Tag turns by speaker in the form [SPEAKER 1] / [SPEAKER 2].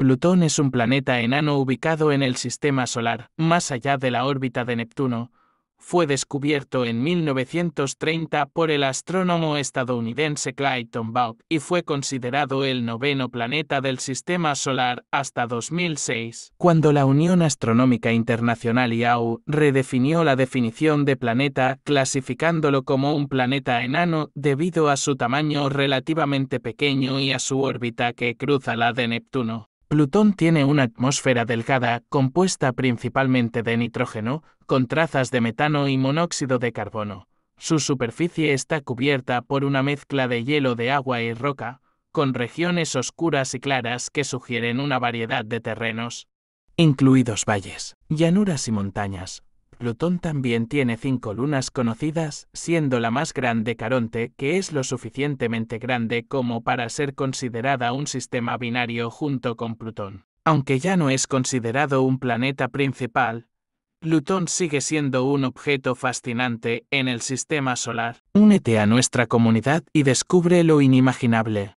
[SPEAKER 1] Plutón es un planeta enano ubicado en el Sistema Solar, más allá de la órbita de Neptuno. Fue descubierto en 1930 por el astrónomo estadounidense Clayton Baugh y fue considerado el noveno planeta del Sistema Solar hasta 2006, cuando la Unión Astronómica Internacional IAU redefinió la definición de planeta clasificándolo como un planeta enano debido a su tamaño relativamente pequeño y a su órbita que cruza la de Neptuno. Plutón tiene una atmósfera delgada, compuesta principalmente de nitrógeno, con trazas de metano y monóxido de carbono. Su superficie está cubierta por una mezcla de hielo de agua y roca, con regiones oscuras y claras que sugieren una variedad de terrenos, incluidos valles, llanuras y montañas, Plutón también tiene cinco lunas conocidas, siendo la más grande Caronte, que es lo suficientemente grande como para ser considerada un sistema binario junto con Plutón. Aunque ya no es considerado un planeta principal, Plutón sigue siendo un objeto fascinante en el sistema solar. Únete a nuestra comunidad y descubre lo inimaginable.